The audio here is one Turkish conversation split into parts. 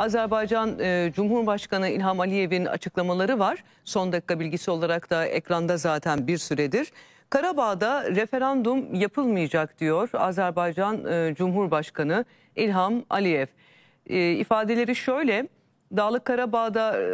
Azerbaycan e, Cumhurbaşkanı İlham Aliyev'in açıklamaları var. Son dakika bilgisi olarak da ekranda zaten bir süredir. Karabağ'da referandum yapılmayacak diyor Azerbaycan e, Cumhurbaşkanı İlham Aliyev. E, ifadeleri şöyle... Dağlık Karabağ'da e,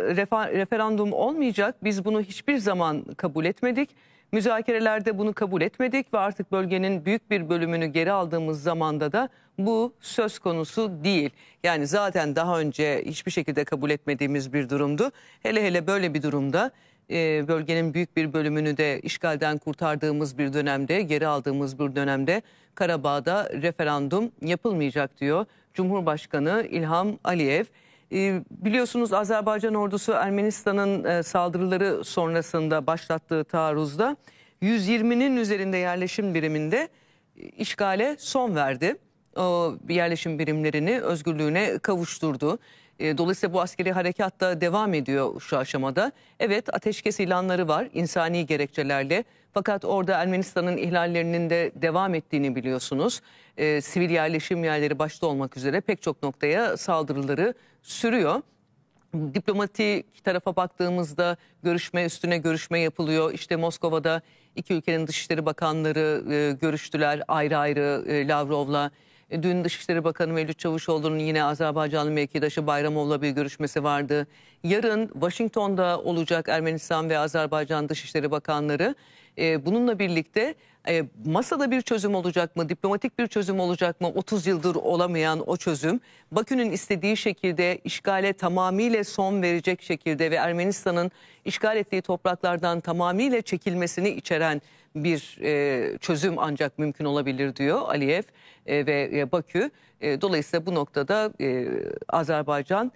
referandum olmayacak. Biz bunu hiçbir zaman kabul etmedik. Müzakerelerde bunu kabul etmedik ve artık bölgenin büyük bir bölümünü geri aldığımız zamanda da bu söz konusu değil. Yani zaten daha önce hiçbir şekilde kabul etmediğimiz bir durumdu. Hele hele böyle bir durumda e, bölgenin büyük bir bölümünü de işgalden kurtardığımız bir dönemde, geri aldığımız bir dönemde Karabağ'da referandum yapılmayacak diyor Cumhurbaşkanı İlham Aliyev. Ee, biliyorsunuz Azerbaycan ordusu Ermenistan'ın e, saldırıları sonrasında başlattığı taarruzda 120'nin üzerinde yerleşim biriminde e, işgale son verdi. O yerleşim birimlerini özgürlüğüne kavuşturdu. E, dolayısıyla bu askeri harekat da devam ediyor şu aşamada. Evet ateşkes ilanları var insani gerekçelerle fakat orada Ermenistan'ın ihlallerinin de devam ettiğini biliyorsunuz. E, sivil yerleşim yerleri başta olmak üzere pek çok noktaya saldırıları sürüyor diplomatik tarafa baktığımızda görüşme üstüne görüşme yapılıyor. İşte Moskova'da iki ülkenin dışişleri bakanları e, görüştüler ayrı ayrı e, Lavrov'la. E, dün Dışişleri Bakanı Mevlüt Çavuşoğlu'nun yine Azerbaycanlı mevkidaşı Bayramov'la bir görüşmesi vardı. Yarın Washington'da olacak Ermenistan ve Azerbaycan Dışişleri Bakanları e, bununla birlikte e, masada bir çözüm olacak mı, diplomatik bir çözüm olacak mı, 30 yıldır olamayan o çözüm, Bakü'nün istediği şekilde işgale tamamıyla son verecek şekilde ve Ermenistan'ın işgal ettiği topraklardan tamamıyla çekilmesini içeren bir e, çözüm ancak mümkün olabilir diyor Aliyev e, ve e, Bakü. E, dolayısıyla bu noktada e, Azerbaycan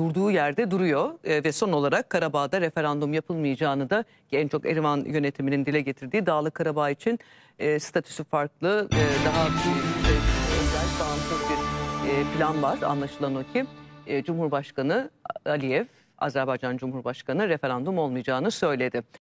durduğu yerde duruyor e, ve son olarak Karabağ'da referandum yapılmayacağını da en çok Erivan yönetiminin dile getirdiği Dağlı Karabağ için e, statüsü farklı e, daha e, bağımsız bir e, plan var anlaşılan o ki e, Cumhurbaşkanı Aliyev Azerbaycan Cumhurbaşkanı referandum olmayacağını söyledi.